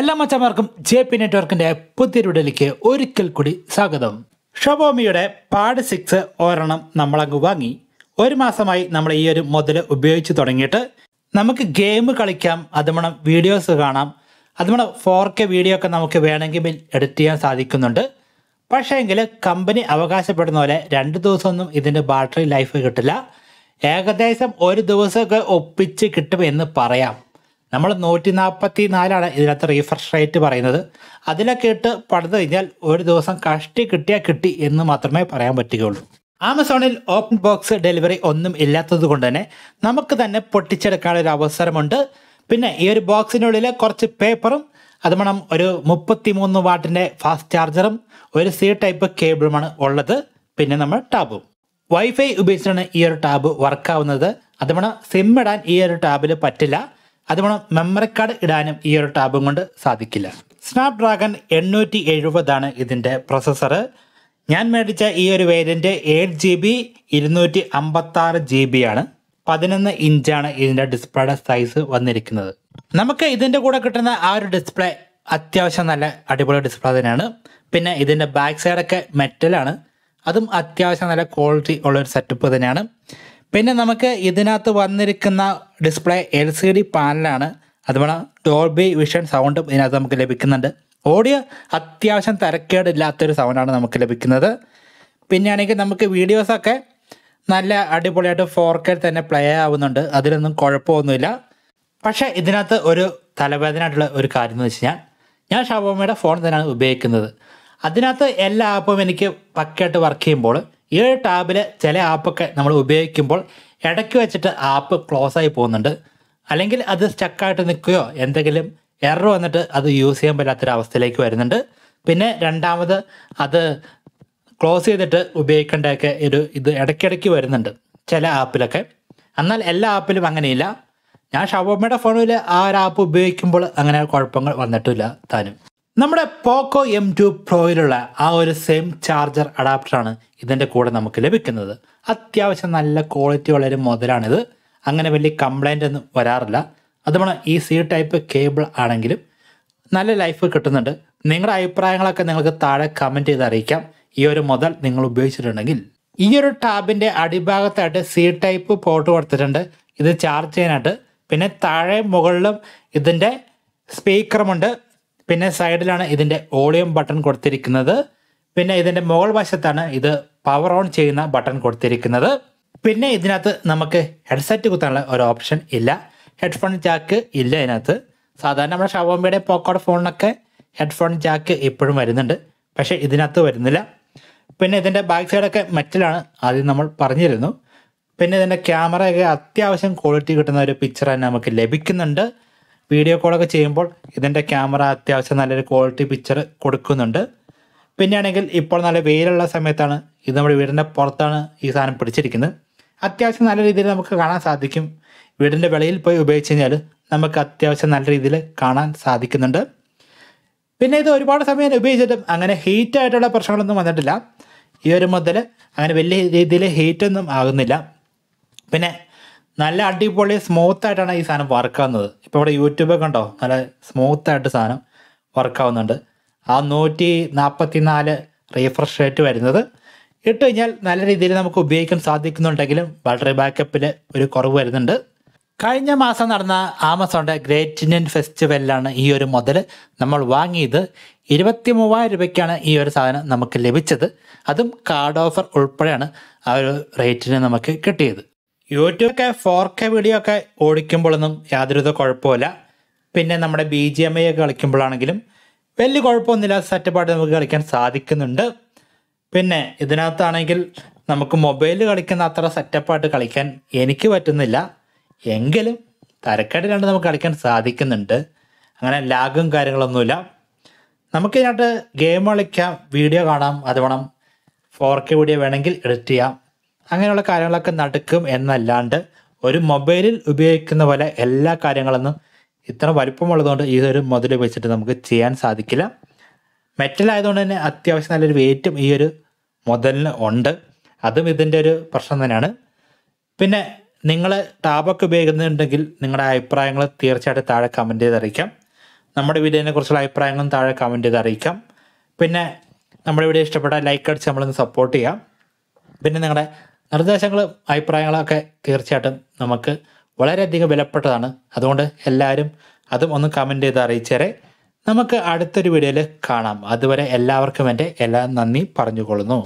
എല്ലാ മച്ചമാർക്കും J P നെറ്റ്വർക്കിന്റെ പുതിയൊരുടലിക്ക് ഒരിക്കൽ കൂടി സ്വാഗതം ഷവോമിയുടെ പാഡ് സിക്സ് ഒരെണ്ണം അങ്ങ് വാങ്ങി ഒരു മാസമായി നമ്മൾ ഈ ഒരു മുതൽ ഉപയോഗിച്ച് തുടങ്ങിയിട്ട് നമുക്ക് ഗെയിം കളിക്കാം അതുമണം വീഡിയോസ് കാണാം അതുമണം ഫോർ കെ വീഡിയോ ഒക്കെ നമുക്ക് വേണമെങ്കിൽ എഡിറ്റ് ചെയ്യാൻ സാധിക്കുന്നുണ്ട് എങ്കിൽ കമ്പനി അവകാശപ്പെടുന്ന പോലെ രണ്ട് ദിവസമൊന്നും ഇതിൻ്റെ ബാറ്ററി ലൈഫ് കിട്ടില്ല ഏകദേശം ഒരു ദിവസമൊക്കെ ഒപ്പിച്ച് കിട്ടുമെന്ന് പറയാം നമ്മൾ നൂറ്റി നാൽപ്പത്തി നാലാണ് ഇതിനകത്ത് റീഫ്രഷ് റേറ്റ് പറയുന്നത് അതിലൊക്കെ ഇട്ട് പണിത് കഴിഞ്ഞാൽ ഒരു ദിവസം കഷ്ടി കിട്ടിയാൽ കിട്ടി എന്ന് മാത്രമേ പറയാൻ പറ്റുകയുള്ളൂ ആമസോണിൽ ഓപ്പൺ ബോക്സ് ഡെലിവറി ഒന്നും ഇല്ലാത്തത് കൊണ്ട് തന്നെ നമുക്ക് തന്നെ പൊട്ടിച്ചെടുക്കാനൊരു ഒരു അവസരമുണ്ട് പിന്നെ ഈ ഒരു ബോക്സിനുള്ളിൽ കുറച്ച് പേപ്പറും അത് വേണം ഒരു മുപ്പത്തിമൂന്ന് വാട്ടിൻ്റെ ഫാസ്റ്റ് ചാർജറും ഒരു സി ടൈപ്പ് കേബിളുമാണ് ഉള്ളത് പിന്നെ നമ്മൾ ടാബും വൈഫൈ ഉപയോഗിച്ചാണ് ഈ ഒരു ടാബ് വർക്കാവുന്നത് അതുകൊണ്ട് സിം ഇടാൻ ഈ ഒരു ടാബിൽ പറ്റില്ല അതുപോലെ മെമ്മറി കാർഡ് ഇടാനും ഈ ഒരു ടാബും കൊണ്ട് സാധിക്കില്ല സ്നാപ്ഡ്രാഗൺ എണ്ണൂറ്റി എഴുപതാണ് ഇതിൻ്റെ പ്രൊസസ്സർ ഞാൻ മേടിച്ച ഈ ഒരു വേരിയൻ്റ് എയ്റ്റ് ജി ബി ഇരുന്നൂറ്റി അമ്പത്താറ് ജി ബി ആണ് പതിനൊന്ന് ഇഞ്ചാണ് ഇതിൻ്റെ ഡിസ്പ്ലേയുടെ സൈസ് വന്നിരിക്കുന്നത് നമുക്ക് ഇതിൻ്റെ കൂടെ കിട്ടുന്ന ആ ഒരു ഡിസ്പ്ലേ അത്യാവശ്യം നല്ല അടിപൊളി ഡിസ്പ്ലേ തന്നെയാണ് പിന്നെ ഇതിൻ്റെ ബാക്ക് സൈഡൊക്കെ മെറ്റലാണ് അതും അത്യാവശ്യം നല്ല ക്വാളിറ്റി ഉള്ളൊരു സെറ്റപ്പ് തന്നെയാണ് പിന്നെ നമുക്ക് ഇതിനകത്ത് വന്നിരിക്കുന്ന ഡിസ്പ്ലേ എൽ സി ഡി പാനലാണ് അതുപോലെ ഡോൾബി വിഷൻ സൗണ്ടും ഇതിനകത്ത് നമുക്ക് ലഭിക്കുന്നുണ്ട് ഓഡിയോ അത്യാവശ്യം തിരക്കേടില്ലാത്തൊരു സൗണ്ടാണ് നമുക്ക് ലഭിക്കുന്നത് പിന്നെയാണെങ്കിൽ നമുക്ക് വീഡിയോസൊക്കെ നല്ല അടിപൊളിയായിട്ട് ഫോർ കെ തന്നെ പ്ലേ ആവുന്നുണ്ട് അതിലൊന്നും കുഴപ്പമൊന്നുമില്ല പക്ഷേ ഇതിനകത്ത് ഒരു തലവേദനയായിട്ടുള്ള ഒരു കാര്യം എന്ന് വെച്ച് കഴിഞ്ഞാൽ ഞാൻ ഷവോമയുടെ ഫോൺ തന്നെയാണ് ഉപയോഗിക്കുന്നത് അതിനകത്ത് എല്ലാ ആപ്പും എനിക്ക് പക്കയായിട്ട് വർക്ക് ചെയ്യുമ്പോൾ ഈ ഒരു ടാബിൽ ചില ആപ്പൊക്കെ നമ്മൾ ഉപയോഗിക്കുമ്പോൾ ഇടയ്ക്ക് വെച്ചിട്ട് ആപ്പ് ക്ലോസ് ആയി പോകുന്നുണ്ട് അല്ലെങ്കിൽ അത് സ്റ്റക്കായിട്ട് നിൽക്കുകയോ എന്തെങ്കിലും എറർ വന്നിട്ട് അത് യൂസ് ചെയ്യാൻ പറ്റാത്തൊരവസ്ഥയിലേക്ക് വരുന്നുണ്ട് പിന്നെ രണ്ടാമത് അത് ക്ലോസ് ചെയ്തിട്ട് ഉപയോഗിക്കേണ്ടതൊക്കെ ഒരു ഇത് ഇടയ്ക്കിടയ്ക്ക് വരുന്നുണ്ട് ചില ആപ്പിലൊക്കെ എന്നാൽ എല്ലാ ആപ്പിലും അങ്ങനെയില്ല ഞാൻ ഷവോമയുടെ ഫോണിൽ ആ ഒരു ആപ്പ് ഉപയോഗിക്കുമ്പോൾ അങ്ങനെ കുഴപ്പങ്ങൾ വന്നിട്ടില്ല താനും നമ്മുടെ പോക്കോ എം ടു പ്രോയിലുള്ള ആ ഒരു സെയിം ചാർജർ അഡാപ്റ്ററാണ് ഇതിൻ്റെ കൂടെ നമുക്ക് ലഭിക്കുന്നത് അത്യാവശ്യം നല്ല ക്വാളിറ്റി ഉള്ളൊരു മുതലാണിത് അങ്ങനെ വലിയ കംപ്ലൈൻ്റ് ഒന്നും വരാറില്ല അതുപോലെ ഈ സി ടൈപ്പ് കേബിൾ ആണെങ്കിലും നല്ല ലൈഫ് കിട്ടുന്നുണ്ട് നിങ്ങളുടെ അഭിപ്രായങ്ങളൊക്കെ നിങ്ങൾക്ക് താഴെ കമൻറ്റ് ചെയ്ത് അറിയിക്കാം ഈ ഒരു മുതൽ നിങ്ങൾ ഉപയോഗിച്ചിട്ടുണ്ടെങ്കിൽ ഈ ഒരു ടാബിൻ്റെ അടിഭാഗത്തായിട്ട് സി ടൈപ്പ് പോർട്ട് കൊടുത്തിട്ടുണ്ട് ഇത് ചാർജ് ചെയ്യാനായിട്ട് പിന്നെ താഴെ മുകളിലും ഇതിൻ്റെ സ്പീക്കറുമുണ്ട് പിന്നെ സൈഡിലാണ് ഇതിൻ്റെ വോളിയം ബട്ടൺ കൊടുത്തിരിക്കുന്നത് പിന്നെ ഇതിൻ്റെ മുകൾ വശത്താണ് ഇത് പവർ ഓൺ ചെയ്യുന്ന ബട്ടൺ കൊടുത്തിരിക്കുന്നത് പിന്നെ ഇതിനകത്ത് നമുക്ക് ഹെഡ്സെറ്റ് കുത്താനുള്ള ഒരു ഓപ്ഷൻ ഇല്ല ഹെഡ്ഫോൺ ജാക്ക് ഇല്ല ഇതിനകത്ത് സാധാരണ നമ്മുടെ ഷവോമിയുടെ പോക്കോട്ട് ഫോണിനൊക്കെ ഹെഡ്ഫോൺ ജാക്ക് ഇപ്പോഴും വരുന്നുണ്ട് പക്ഷേ ഇതിനകത്ത് വരുന്നില്ല പിന്നെ ഇതിൻ്റെ ബാക്ക് സൈഡൊക്കെ മെറ്റലാണ് ആദ്യം നമ്മൾ പറഞ്ഞിരുന്നു പിന്നെ ഇതിൻ്റെ ക്യാമറയൊക്കെ അത്യാവശ്യം ക്വാളിറ്റി കിട്ടുന്ന ഒരു പിക്ചർ തന്നെ നമുക്ക് ലഭിക്കുന്നുണ്ട് വീഡിയോ കോളൊക്കെ ചെയ്യുമ്പോൾ ഇതിൻ്റെ ക്യാമറ അത്യാവശ്യം നല്ലൊരു ക്വാളിറ്റി പിക്ചർ കൊടുക്കുന്നുണ്ട് പിന്നെയാണെങ്കിൽ ഇപ്പോൾ നല്ല വെയിലുള്ള സമയത്താണ് ഇത് നമ്മുടെ വീടിൻ്റെ പുറത്താണ് ഈ സാധനം പിടിച്ചിരിക്കുന്നത് അത്യാവശ്യം നല്ല രീതിയിൽ നമുക്ക് കാണാൻ സാധിക്കും വീടിൻ്റെ വെളിയിൽ പോയി ഉപയോഗിച്ച് കഴിഞ്ഞാൽ നമുക്ക് അത്യാവശ്യം നല്ല രീതിയിൽ കാണാൻ സാധിക്കുന്നുണ്ട് പിന്നെ ഇത് ഒരുപാട് സമയം ഉപയോഗിച്ചിട്ടും അങ്ങനെ ഹീറ്റ് ആയിട്ടുള്ള പ്രശ്നങ്ങളൊന്നും വന്നിട്ടില്ല ഈ ഒരു മുതൽ അങ്ങനെ വലിയ രീതിയിൽ ഹീറ്റൊന്നും ആകുന്നില്ല പിന്നെ നല്ല അടിപൊളി സ്മൂത്ത് ആയിട്ടാണ് ഈ സാധനം വർക്കാവുന്നത് ഇപ്പോൾ ഇവിടെ യൂട്യൂബൊക്കെ ഉണ്ടോ നല്ല സ്മൂത്ത് ആയിട്ട് സാധനം വർക്കാവുന്നുണ്ട് ആ നൂറ്റി നാൽപ്പത്തി നാല് റീഫ്രഷ് റേറ്റ് വരുന്നത് ഇട്ട് കഴിഞ്ഞാൽ നല്ല രീതിയിൽ നമുക്ക് ഉപയോഗിക്കാൻ സാധിക്കുന്നുണ്ടെങ്കിലും ബാറ്ററി ബാക്കപ്പിൽ ഒരു കുറവ് വരുന്നുണ്ട് കഴിഞ്ഞ മാസം നടന്ന ആമസോണിൻ്റെ ഗ്രേറ്റ് ഇന്ത്യൻ ഫെസ്റ്റിവലിലാണ് ഈ ഒരു മുതൽ നമ്മൾ വാങ്ങിയത് ഇരുപത്തി മൂവായിരം രൂപയ്ക്കാണ് ഈ ഒരു സാധനം നമുക്ക് ലഭിച്ചത് അതും കാർഡ് ഓഫർ ഉൾപ്പെടെയാണ് ആ ഒരു റേറ്റിന് നമുക്ക് കിട്ടിയത് ഒക്കെ ഫോർ കെ വീഡിയോ ഒക്കെ ഓടിക്കുമ്പോഴൊന്നും യാതൊരുവിധ കുഴപ്പമില്ല പിന്നെ നമ്മുടെ ബി ജി എം ഐ ഒക്കെ കളിക്കുമ്പോഴാണെങ്കിലും വലിയ കുഴപ്പമൊന്നുമില്ല സെറ്റപ്പായിട്ട് നമുക്ക് കളിക്കാൻ സാധിക്കുന്നുണ്ട് പിന്നെ ഇതിനകത്താണെങ്കിൽ നമുക്ക് മൊബൈൽ കളിക്കുന്ന അത്ര സെറ്റപ്പായിട്ട് കളിക്കാൻ എനിക്ക് പറ്റുന്നില്ല എങ്കിലും തരക്കേട് കണ്ട് നമുക്ക് കളിക്കാൻ സാധിക്കുന്നുണ്ട് അങ്ങനെ ലാഗും കാര്യങ്ങളൊന്നുമില്ല നമുക്ക് ഇതിനകത്ത് ഗെയിം കളിക്കാം വീഡിയോ കാണാം അത് വേണം ഫോർ കെ വീഡിയോ വേണമെങ്കിൽ എഡിറ്റ് ചെയ്യാം അങ്ങനെയുള്ള കാര്യങ്ങളൊക്കെ നടക്കും എന്നല്ലാണ്ട് ഒരു മൊബൈലിൽ ഉപയോഗിക്കുന്ന പോലെ എല്ലാ കാര്യങ്ങളൊന്നും ഇത്ര വലിപ്പമുള്ളതുകൊണ്ട് ഈ ഒരു മുതൽ വെച്ചിട്ട് നമുക്ക് ചെയ്യാൻ സാധിക്കില്ല മെറ്റൽ ആയതുകൊണ്ട് തന്നെ അത്യാവശ്യം നല്ലൊരു വെയിറ്റും ഈ ഒരു മുതലിന് ഉണ്ട് അതും ഇതിൻ്റെ ഒരു പ്രശ്നം തന്നെയാണ് പിന്നെ നിങ്ങൾ ടാബൊക്കെ ഉപയോഗിക്കുന്നുണ്ടെങ്കിൽ നിങ്ങളുടെ അഭിപ്രായങ്ങൾ തീർച്ചയായിട്ടും താഴെ കമൻറ്റ് ചെയ്ത് അറിയിക്കാം നമ്മുടെ വീഡിയോനെ കുറിച്ചുള്ള അഭിപ്രായങ്ങളും താഴെ കമൻറ്റ് ചെയ്ത് അറിയിക്കാം പിന്നെ നമ്മുടെ വീഡിയോ ഇഷ്ടപ്പെട്ടാൽ ലൈക്ക് അടിച്ച് നമ്മളൊന്ന് സപ്പോർട്ട് ചെയ്യാം പിന്നെ നിങ്ങളുടെ നിർദ്ദേശങ്ങളും അഭിപ്രായങ്ങളൊക്കെ തീർച്ചയായിട്ടും നമുക്ക് വളരെയധികം വിലപ്പെട്ടതാണ് അതുകൊണ്ട് എല്ലാവരും അതും ഒന്ന് കമൻറ്റ് ചെയ്ത് അറിയിച്ചേരെ നമുക്ക് അടുത്തൊരു വീഡിയോയിൽ കാണാം അതുവരെ എല്ലാവർക്കും എൻ്റെ എല്ലാ നന്ദി പറഞ്ഞുകൊള്ളുന്നു